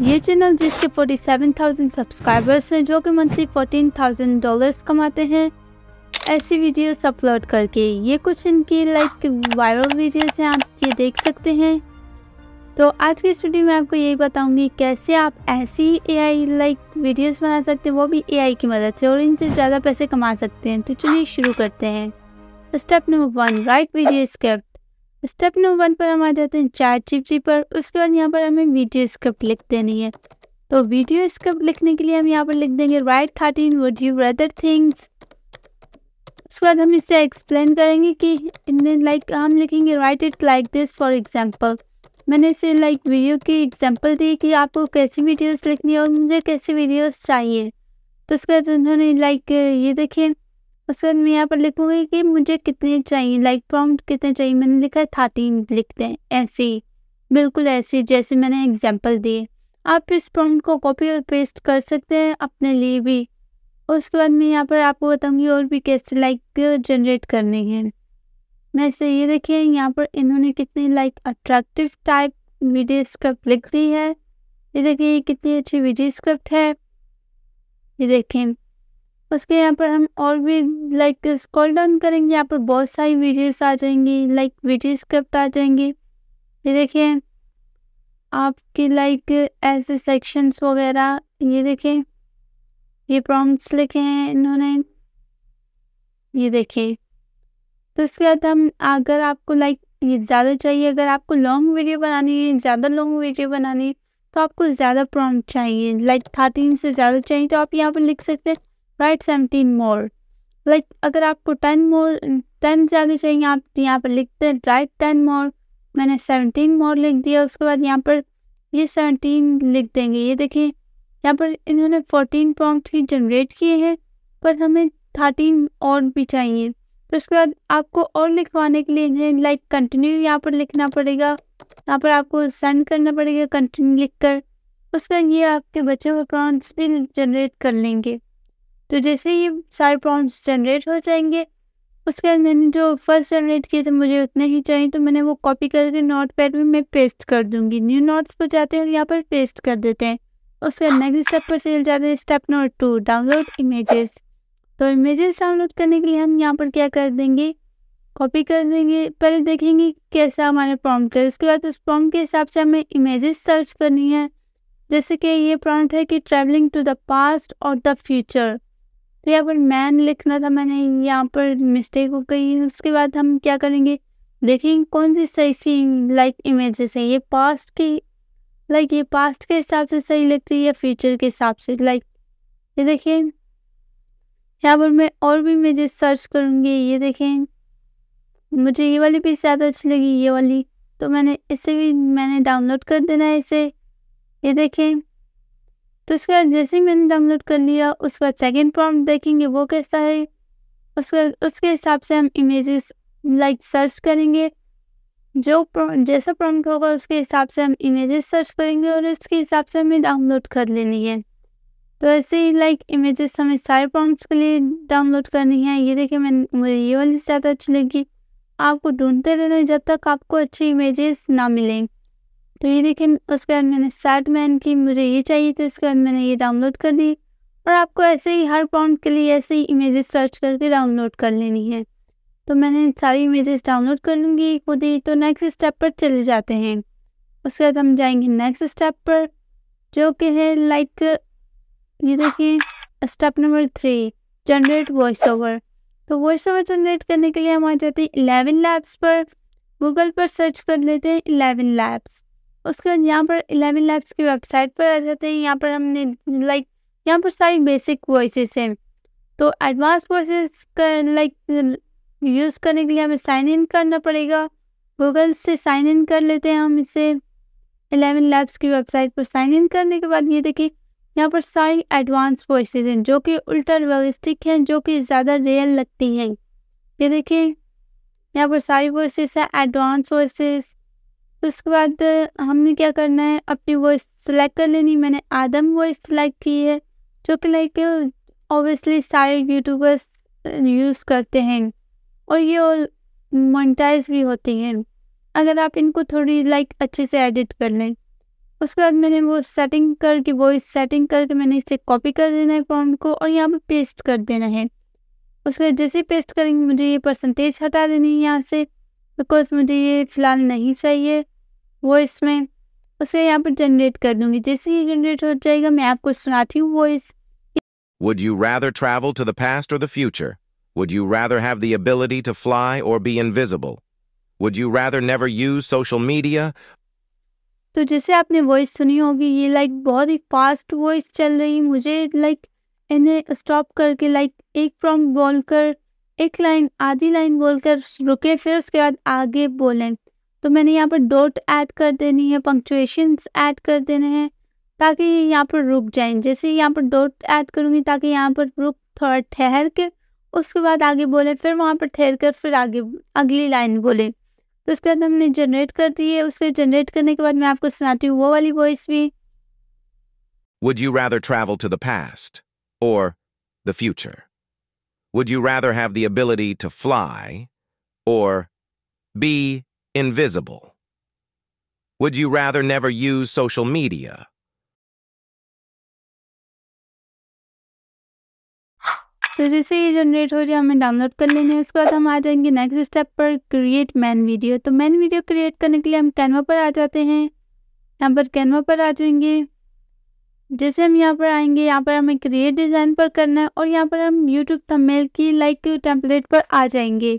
ये चैनल जिसके 47,000 सब्सक्राइबर्स हैं जो कि मंथली 14,000 डॉलर्स कमाते हैं ऐसी वीडियोस अपलोड करके ये कुछ इनकी लाइक वायरल वीडियोस हैं आप ये देख सकते हैं तो आज की स्टूडियो में आपको यही बताऊंगी कैसे आप ऐसी एआई लाइक वीडियोस बना सकते हैं वो भी एआई की मदद से और इनसे ज़्यादा पैसे कमा सकते हैं तो चलिए शुरू करते हैं step number one write video script step number one पर हम आ जाते हैं चार चिपची पर उसके बाद यहाँ पर हमें वीडियो स्क्रिप्ट लिख देनी है तो वीडियो स्क्रिप्ट लिखने के लिए हम यहाँ पर लिख देंगे write thirteen would you rather things उसके बाद हम इससे एक्सप्लेन करेंगे कि लाइक हम लिखेंगे write it like this for example मैंने इसे लाइक वीडियो की एग्जाम्पल दी कि आपको कैसी वीडियोज लिखनी है और मुझे कैसी वीडियोज़ चाहिए तो उसके बाद उन्होंने लाइक ये देखिए उसके बाद मैं यहाँ पर लिखूँगी कि मुझे कितने चाहिए लाइक प्रॉम्प्ट कितने चाहिए मैंने लिखा है थर्टीन लिखते हैं ऐसे ही बिल्कुल ऐसे जैसे मैंने एग्जाम्पल दिए आप इस प्रॉम्प्ट को कॉपी और पेस्ट कर सकते हैं अपने लिए भी और उसके बाद मैं यहाँ पर आपको बताऊँगी और भी कैसे लाइक जनरेट करने हैं वैसे ये देखिए यहाँ पर इन्होंने कितनी like attractive type video script लिख दी है ये देखिए ये कितनी अच्छी वीडियो स्क्रिप्ट है ये देखें उसके यहाँ पर हम और भी लाइक स्कॉल डाउन करेंगे यहाँ पर बहुत सारी वीडियोस आ जाएंगी लाइक वीडियो स्क्रिप्ट आ जाएंगी ये देखिए आपके लाइक ऐसे सेक्शंस वगैरह ये देखिए ये प्रॉम्प्ट्स लिखे हैं इन्होंने ये देखिए तो इसके बाद हम अगर आपको लाइक ये ज़्यादा चाहिए अगर आपको लॉन्ग वीडियो बनानी है ज़्यादा लॉन्ग वीडियो बनानी है तो आपको ज़्यादा प्रॉम्प्ट चाहिए लाइक थर्टीन से ज़्यादा चाहिए तो आप यहाँ पर लिख सकते हैं राइट सेवनटीन मोर लाइक अगर आपको टेन मोर टेन ज़्यादा चाहिए आप यहाँ पर लिखते हैं राइट टेन मोर मैंने सेवनटीन मोर लिख दिया उसके बाद यहाँ पर ये सेवनटीन लिख देंगे ये देखिए यहाँ पर इन्होंने फोर्टीन प्रॉम्प्ट ही जनरेट किए हैं पर हमें थर्टीन और भी चाहिए तो उसके बाद आपको और लिखवाने के लिए इन्हें लाइक कंटिन्यू यहाँ पर लिखना पड़ेगा यहाँ पर आपको सेंड करना पड़ेगा कंटिन्यू लिख कर उसका ये आपके बच्चों का प्रॉन्ट्स भी जनरेट कर लेंगे तो जैसे ये सारे प्रॉम्प्ट्स जनरेट हो जाएंगे उसके बाद मैंने जो फर्स्ट जनरेट किए थे मुझे उतने ही चाहिए तो मैंने वो कॉपी करके नोट पैड में मैं पेस्ट कर दूंगी न्यू नोट्स पर जाते हैं और यहाँ पर पेस्ट कर देते हैं उसके बाद नेक्स्ट स्टेप पर चले जाते हैं step number two download images तो इमेजेस डाउनलोड करने के लिए हम यहाँ पर क्या कर देंगे कॉपी कर देंगे पहले देखेंगे कैसा हमारे प्रॉम्प्ट है उसके बाद उस प्रॉम्प्ट के हिसाब से हमें इमेजेस सर्च करनी है जैसे कि ये प्रॉम्प्ट है कि ट्रैवलिंग टू द पास्ट और द फ्यूचर तो यहाँ पर मैन लिखना था मैंने यहाँ पर मिस्टेक हो गई उसके बाद हम क्या करेंगे देखेंगे कौन सी सही सी लाइक इमेजेस है ये पास्ट की लाइक ये पास्ट के हिसाब से सही लगती है या फ्यूचर के हिसाब से लाइक ये देखें यहाँ पर मैं और भी इमेजेस सर्च करूँगी ये देखें मुझे ये वाली भी ज़्यादा अच्छी लगी ये वाली तो मैंने इसे भी मैंने डाउनलोड कर देना है इसे ये देखें तो इसके बाद जैसे ही मैंने डाउनलोड कर लिया उसके बाद सेकेंड प्रॉम्प्ट देखेंगे वो कैसा है उसके उसके हिसाब से हम इमेजेस लाइक सर्च करेंगे जो जैसा प्रॉम्प्ट होगा उसके हिसाब से हम इमेजेस सर्च करेंगे और उसके हिसाब से हमें डाउनलोड कर लेनी है तो ऐसे ही लाइक इमेजेस हमें सारे प्रॉम्प्ट्स के लिए डाउनलोड करनी है ये देखिए मैं मुझे ये वाली ज़्यादा अच्छी लगी आपको ढूंढते रहना जब तक आपको अच्छी इमेजेस ना मिलें तो ये देखें उसके बाद मैंने सर्ट मैन की मुझे ये चाहिए तो उसके बाद मैंने ये डाउनलोड कर दी और आपको ऐसे ही हर प्रॉम्प्ट के लिए ऐसे ही इमेजेस सर्च करके डाउनलोड कर लेनी है तो मैंने सारी इमेजेस डाउनलोड कर लूँगी खुद ही तो नेक्स्ट स्टेप पर चले जाते हैं उसके बाद हम जाएंगे नेक्स्ट स्टेप पर जो कि है लाइक ये देखिए step number three generate voice over तो वॉइस ओवर जनरेट करने के लिए हम आ जाते हैं इलेवन लैब्स पर गूगल पर सर्च कर लेते हैं इलेवन लैब्स उसके बाद यहाँ पर इलेवन लैब्स की वेबसाइट पर आ जाते हैं यहाँ पर हमने लाइक यहाँ पर सारी बेसिक वॉइस हैं तो एडवांस वॉइस कर लाइक यूज़ करने के लिए हमें साइन इन करना पड़ेगा गूगल से साइन इन कर लेते हैं हम इसे एलेवन लैब्स की वेबसाइट पर साइन इन करने के बाद ये देखिए यहाँ पर सारी एडवांस वॉइस हैं जो कि उल्टा रियलिस्टिक हैं जो कि ज़्यादा रियल लगती हैं ये देखिए यहाँ पर सारी वॉइस हैं एडवांस वॉइस तो उसके बाद हमने क्या करना है अपनी वॉइस सेलेक्ट कर लेनी मैंने आदम वॉइस सेलेक्ट की है जो कि लाइक ऑब्वियसली सारे यूट्यूबर्स यूज़ करते हैं और ये मोनिटाइज भी होती हैं अगर आप इनको थोड़ी लाइक अच्छे से एडिट कर लें उसके बाद मैंने वो सेटिंग करके वॉइस सेटिंग करके मैंने इसे कॉपी कर देना है फॉर्म को और यहाँ पर पेस्ट कर देना है उसके बाद जैसे पेस्ट करेंगे मुझे ये परसेंटेज हटा देनी है यहाँ से बिकॉज मुझे ये फ़िलहाल नहीं चाहिए वॉइस में उसे यहाँ पर जनरेट कर दूंगी जैसे ही जनरेट हो जाएगा मैं आपको सुनाती हूँ voice Would you rather travel to the past or the future? Would you rather have the ability to fly or be invisible? Would you rather never use social media? तो जैसे आपने वॉइस सुनी होगी ये लाइक बहुत ही fast voice चल रही मुझे लाइक इन्हें स्टॉप करके लाइक एक प्रॉम्प्ट बोलकर एक लाइन आधी लाइन बोलकर रुके फिर उसके बाद आगे बोलें तो मैंने यहाँ पर डॉट ऐड कर देनी है पंक्चुएशन ऐड कर देने हैं ताकि यहाँ पर रुक जाएं जैसे यहाँ पर डॉट ऐड करूँगी ताकि यहाँ पर रुक थोड़ा ठहर के उसके बाद आगे बोले फिर वहाँ पर ठहर कर फिर आगे अगली लाइन बोले तो उसके बाद हमने जनरेट कर दी है उसके जनरेट करने के बाद मैं आपको सुनाती हूँ वो वाली वॉइस भी Would you rather travel to the past or the future? Would you rather have the ability to fly or be invisible? Would you rather never use social media? So, this is generate ho jaye hum download kar lene hai uske baad hum aa jayenge next step par create main video. To main video create karne ke liye hum canva par aa jate hain. Yahan par canva par जैसे हम यहाँ पर आएंगे यहाँ पर हमें create design पर करना है और यहाँ पर हम यूट्यूब थंबनेल की लाइक टेम्पलेट पर आ जाएंगे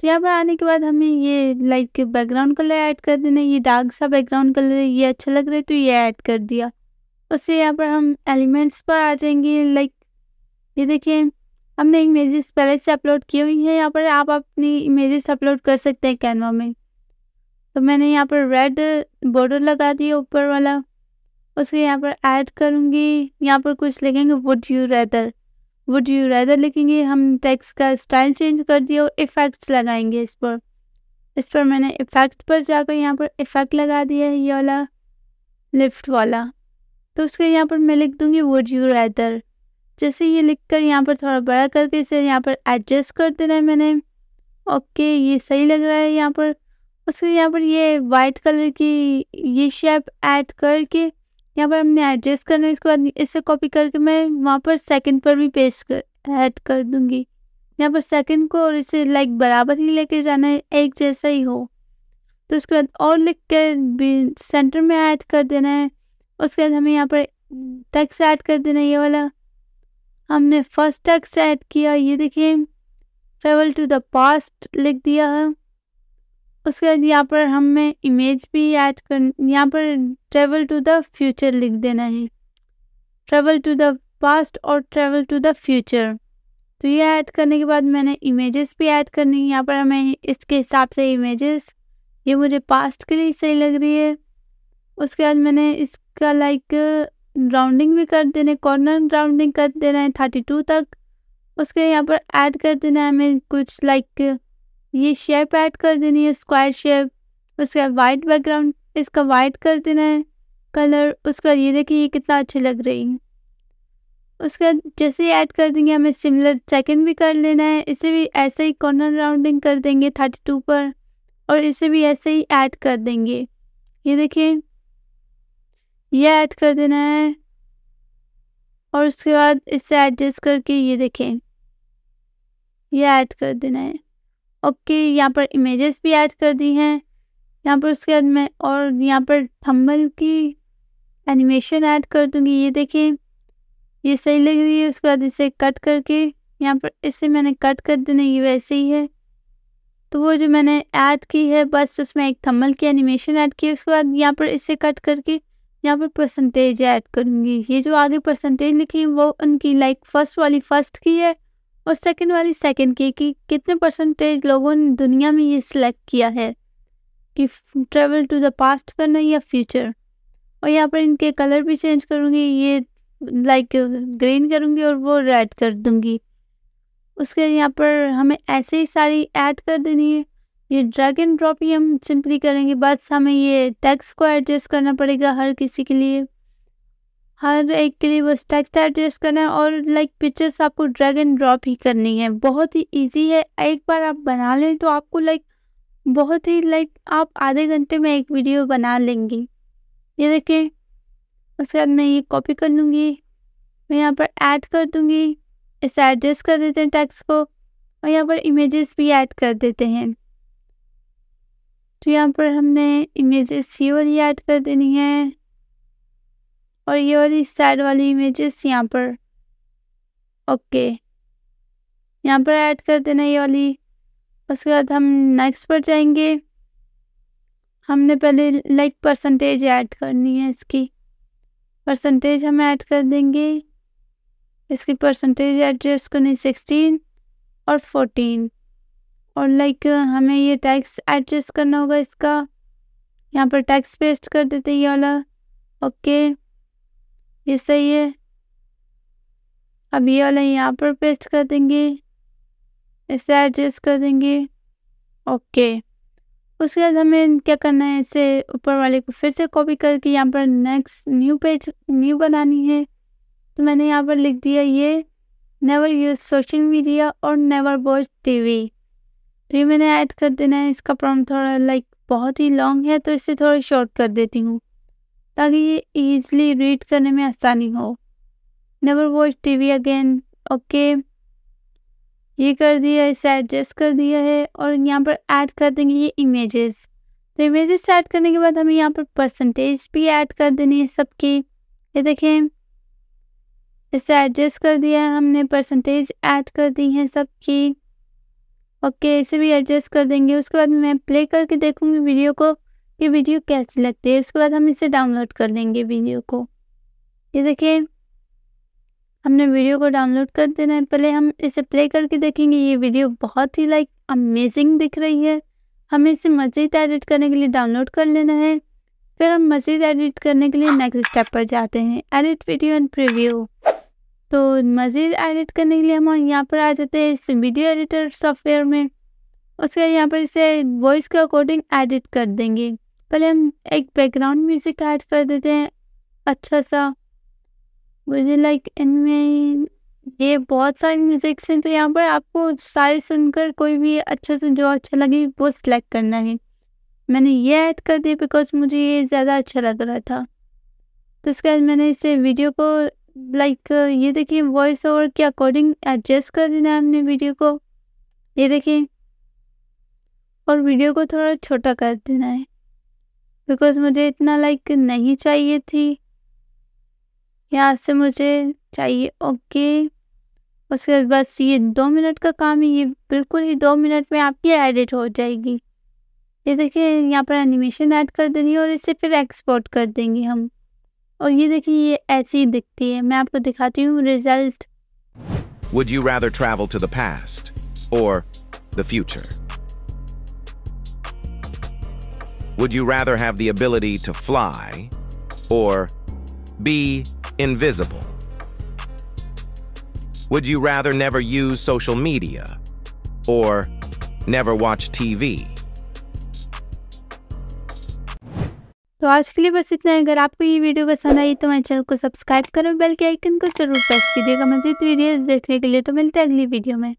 तो यहाँ पर आने के बाद हमें ये लाइक बैकग्राउंड कलर ऐड कर देना है ये डार्क सा बैकग्राउंड कलर है ये अच्छा लग रहा है तो ये ऐड कर दिया उससे यहाँ पर हम एलिमेंट्स पर आ जाएंगे लाइक ये देखिए हमने इमेजेस पहले से अपलोड की हुई है यहाँ पर आप अपनी इमेजेस अपलोड कर सकते हैं कैनवा में तो मैंने यहाँ पर रेड बॉर्डर लगा दिया ऊपर वाला उसके यहाँ पर ऐड करूँगी यहाँ पर कुछ लिखेंगे would you rather would you rather लिखेंगे हम टेक्स्ट का स्टाइल चेंज कर दिया और इफ़ेक्ट्स लगाएंगे इस पर इस पर मैंने इफ़ेक्ट पर जाकर यहाँ पर इफ़ेक्ट लगा दिया है ये वाला लिफ्ट वाला तो उसके यहाँ पर मैं लिख दूँगी वुड यू रेदर जैसे ये लिख कर यहाँ पर थोड़ा बड़ा करके इसे यहाँ पर एडजस्ट कर देना है मैंने ओके ये सही लग रहा है यहाँ पर उसके यहाँ पर ये वाइट कलर की ये शेप ऐड करके यहाँ पर हमने एडजस्ट करना है इसके बाद इसे कॉपी करके मैं वहाँ पर सेकंड पर भी पेस्ट कर ऐड कर दूँगी यहाँ पर सेकंड को और इसे लाइक बराबर ही लेके जाना है एक जैसा ही हो तो उसके बाद और लिख के भी सेंटर में ऐड कर देना है उसके बाद हमें यहाँ पर टैक्स ऐड कर देना है ये वाला हमने फर्स्ट टैक्स ऐड किया ये देखिए ट्रेवल टू द पास्ट लिख दिया है उसके बाद यहाँ पर हमें इमेज भी ऐड कर यहाँ पर ट्रेवल टू द फ्यूचर लिख देना है ट्रेवल टू द पास्ट और ट्रेवल टू द फ्यूचर तो ये ऐड करने के बाद मैंने इमेजेस भी ऐड करनी है यहाँ पर हमें इसके हिसाब से इमेजेस ये मुझे पास्ट के लिए सही लग रही है उसके बाद मैंने इसका लाइक राउंडिंग भी कर देने कॉर्नर राउंडिंग कर देना है थर्टी टू तक उसके यहाँ पर ऐड कर देना है हमें कुछ लाइक ये शेप ऐड कर देनी है स्क्वायर शेप उसके बाद वाइट बैकग्राउंड इसका वाइट कर देना है कलर उसके बाद ये देखिए ये कितना अच्छी लग रही है उसके बाद जैसे ऐड कर देंगे हमें सिमिलर सेकंड भी कर लेना है इसे भी ऐसे ही कॉर्नर राउंडिंग कर देंगे थर्टी टू पर और इसे भी ऐसे ही ऐड कर देंगे ये देखिए ये ऐड कर देना है और उसके बाद इसे एडजस्ट करके ये देखें ये ऐड कर देना है ओके यहाँ पर इमेजेस भी ऐड कर दी हैं यहाँ पर उसके बाद मैं और यहाँ पर थम्बल की एनिमेशन ऐड कर दूँगी ये देखें ये सही लग रही है उसके बाद इसे कट करके यहाँ पर इसे मैंने कट कर देना ये वैसे ही है तो वो जो मैंने ऐड की है बस उसमें एक थम्बल की एनिमेशन ऐड की उसके बाद यहाँ पर इसे कट करके यहाँ पर परसेंटेज ऐड करूँगी ये जो आगे परसेंटेज लिखी है वो उनकी लाइक फर्स्ट वाली फर्स्ट की है और सेकंड वाली सेकंड की कि कितने परसेंटेज लोगों ने दुनिया में ये सिलेक्ट किया है कि ट्रेवल टू द पास्ट करना या फ्यूचर और यहाँ पर इनके कलर भी चेंज करूँगी ये लाइक ग्रीन करूँगी और वो रेड कर दूँगी उसके यहाँ पर हमें ऐसे ही सारी ऐड कर देनी है ये ड्रैग एंड ड्रॉप ही हम सिंपली करेंगे बस हमें ये टैक्स को एडजस्ट करना पड़ेगा हर किसी के लिए हर एक के लिए बस टेक्स्ट एडजस्ट करना है और लाइक पिक्चर्स आपको ड्रैग एंड ड्रॉप ही करनी है बहुत ही इजी है एक बार आप बना लें तो आपको लाइक बहुत ही लाइक आप आधे घंटे में एक वीडियो बना लेंगी ये देखें उसके बाद मैं ये कॉपी कर लूँगी मैं यहाँ पर ऐड कर दूँगी इसे एडजस्ट कर देते हैं टैक्स को और यहाँ पर इमेजेस भी ऐड कर देते हैं तो यहाँ पर हमने इमेजेस ये वाली ऐड कर देनी है और ये वाली साइड वाली इमेजेस यहाँ पर ओके यहाँ पर ऐड कर देना ये वाली उसके बाद हम नेक्स्ट पर जाएंगे हमने पहले लाइक परसेंटेज ऐड करनी है इसकी परसेंटेज हम ऐड कर देंगे इसकी परसेंटेज एड्रेस करनी सिक्सटीन और फोर्टीन और लाइक हमें ये टैक्स एडजस्ट करना होगा इसका यहाँ पर टैक्स पेस्ट कर देते हैं ये वाला ओके ये सही है अब ये वाला यहाँ पर पेस्ट कर देंगे इसे एडजस्ट कर देंगे ओके उसके बाद हमें क्या करना है इसे ऊपर वाले को फिर से कॉपी करके यहाँ पर नेक्स्ट न्यू पेज न्यू बनानी है तो मैंने यहाँ पर लिख दिया ये नेवर यूज सोशल मीडिया और नेवर वॉच टीवी तो ये मैंने ऐड कर देना है इसका प्रॉम थोड़ा लाइक बहुत ही लॉन्ग है तो इसे थोड़ा शॉर्ट कर देती हूँ ताकि ये ईजली रीड करने में आसानी हो never watch TV again okay ये कर दिया है इसे एडजस्ट कर दिया है और यहाँ पर ऐड कर देंगे ये इमेजेस तो इमेजेस ऐड करने के बाद हमें यहाँ पर परसेंटेज भी ऐड कर देनी है सबकी ये देखें इसे एडजस्ट कर दिया है हमने परसेंटेज ऐड कर दी है सबकी ओके इसे भी एडजस्ट कर देंगे उसके बाद मैं प्ले करके देखूँगी वीडियो को ये वीडियो कैसी लगती है उसके बाद हम इसे डाउनलोड कर लेंगे वीडियो को ये देखिए हमने वीडियो को डाउनलोड कर देना है पहले हम इसे प्ले करके देखेंगे ये वीडियो बहुत ही लाइक अमेजिंग दिख रही है हमें इसे मज़ीद एडिट करने के लिए डाउनलोड कर लेना है फिर हम मज़ीद एडिट करने के लिए नेक्स्ट स्टेप पर जाते हैं एडिट वीडियो एंड प्रीव्यू तो मज़ीद एडिट करने के लिए हम यहाँ पर आ जाते हैं इस वीडियो एडिटर सॉफ्टवेयर में उसके बाद यहाँ पर इसे वॉइस के अकॉर्डिंग एडिट कर देंगे पहले हम एक बैकग्राउंड म्यूज़िक ऐड कर देते हैं अच्छा सा मुझे लाइक इनमें ये बहुत सारे म्यूज़िक्स हैं तो यहाँ पर आपको सारे सुनकर कोई भी अच्छा से जो अच्छा लगे वो सिलेक्ट करना है मैंने ये ऐड कर दिया बिकॉज मुझे ये ज़्यादा अच्छा लग रहा था तो उसके बाद मैंने इसे वीडियो को लाइक ये देखिए वॉइस ओवर के अकॉर्डिंग एडजस्ट कर देना है हमने वीडियो को ये देखिए और वीडियो को थोड़ा छोटा कर देना है बिकॉज मुझे इतना लाइक नहीं चाहिए थी यहाँ से मुझे चाहिए ओके उसके बाद बस ये दो मिनट का काम है ये बिल्कुल ही दो मिनट में आपकी एडिट हो जाएगी ये देखिए यहाँ पर एनिमेशन ऐड कर देंगे और इसे फिर एक्सपोर्ट कर देंगे हम और ये देखिए ये ऐसी ही दिखती है मैं आपको दिखाती हूँ result Would you rather travel to the past or the future? Would you rather have the ability to fly or be invisible? Would you rather never use social media or never watch TV? तो आज के लिए बस इतना है अगर आपको ये वीडियो पसंद आई तो मेरे चैनल को सब्सक्राइब करें बेल के आइकन को जरूर प्रेस कीजिएगा मजीद वीडियो देखने के लिए तो मिलते हैं अगली वीडियो में